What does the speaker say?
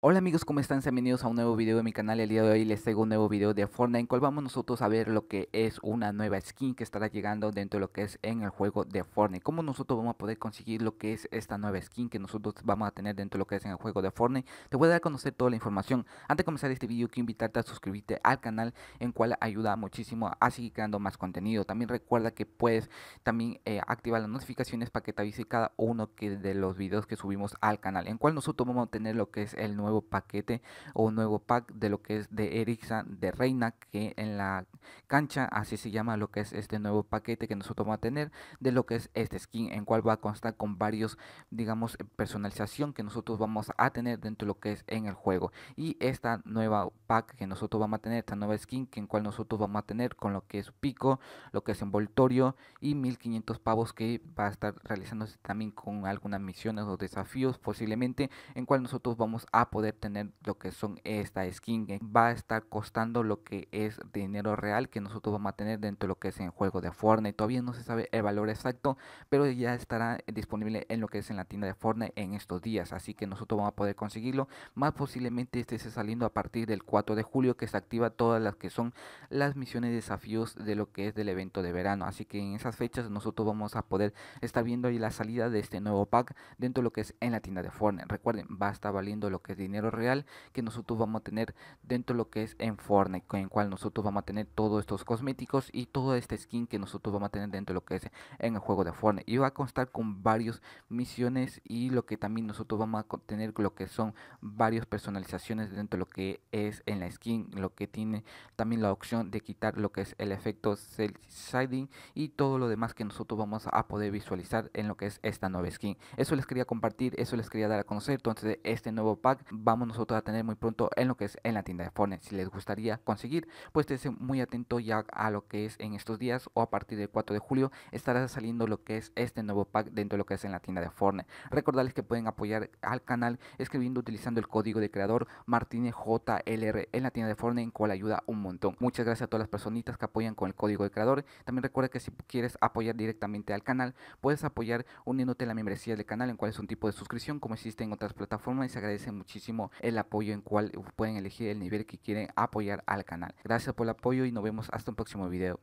Hola amigos, ¿cómo están? Sean bienvenidos a un nuevo video de mi canal. El día de hoy les traigo un nuevo video de Fortnite en cual vamos nosotros a ver lo que es una nueva skin que estará llegando dentro de lo que es en el juego de Fortnite. Cómo nosotros vamos a poder conseguir lo que es esta nueva skin que nosotros vamos a tener dentro de lo que es en el juego de Fortnite. Te voy a dar a conocer toda la información. Antes de comenzar este video quiero invitarte a suscribirte al canal en cual ayuda muchísimo a seguir creando más contenido. También recuerda que puedes también eh, activar las notificaciones para que te avise cada uno que de los videos que subimos al canal. En cual nosotros vamos a tener lo que es el nuevo paquete o nuevo pack de lo que es de Ericsson de Reina que en la cancha así se llama lo que es este nuevo paquete que nosotros vamos a tener de lo que es este skin en cual va a constar con varios digamos personalización que nosotros vamos a tener dentro de lo que es en el juego y esta nueva pack que nosotros vamos a tener esta nueva skin que en cual nosotros vamos a tener con lo que es pico lo que es envoltorio y 1500 pavos que va a estar realizándose también con algunas misiones o desafíos posiblemente en cual nosotros vamos a tener lo que son esta skin va a estar costando lo que es dinero real que nosotros vamos a tener dentro de lo que es en juego de Fortnite todavía no se sabe el valor exacto pero ya estará disponible en lo que es en la tienda de Fortnite en estos días así que nosotros vamos a poder conseguirlo más posiblemente este se saliendo a partir del 4 de julio que se activa todas las que son las misiones y desafíos de lo que es del evento de verano así que en esas fechas nosotros vamos a poder estar viendo ahí la salida de este nuevo pack dentro de lo que es en la tienda de Fortnite recuerden va a estar valiendo lo que es dinero real que nosotros vamos a tener dentro lo que es en Fortnite, con el cual nosotros vamos a tener todos estos cosméticos y toda esta skin que nosotros vamos a tener dentro lo que es en el juego de Fortnite. Y va a constar con varias misiones y lo que también nosotros vamos a tener lo que son varias personalizaciones dentro de lo que es en la skin, lo que tiene también la opción de quitar lo que es el efecto cel shading y todo lo demás que nosotros vamos a poder visualizar en lo que es esta nueva skin. Eso les quería compartir, eso les quería dar a conocer. Entonces, este nuevo pack vamos nosotros a tener muy pronto en lo que es en la tienda de Fortnite. Si les gustaría conseguir, pues estén muy atento ya a lo que es en estos días o a partir del 4 de julio estará saliendo lo que es este nuevo pack dentro de lo que es en la tienda de Fortnite. Recordarles que pueden apoyar al canal escribiendo utilizando el código de creador Martínez JLR en la tienda de Fortnite, en cual ayuda un montón. Muchas gracias a todas las personitas que apoyan con el código de creador. También recuerda que si quieres apoyar directamente al canal, puedes apoyar uniéndote a la membresía del canal, en cual es un tipo de suscripción como existe en otras plataformas y se agradece muchísimo el apoyo en cual pueden elegir el nivel que quieren apoyar al canal. Gracias por el apoyo y nos vemos hasta un próximo video.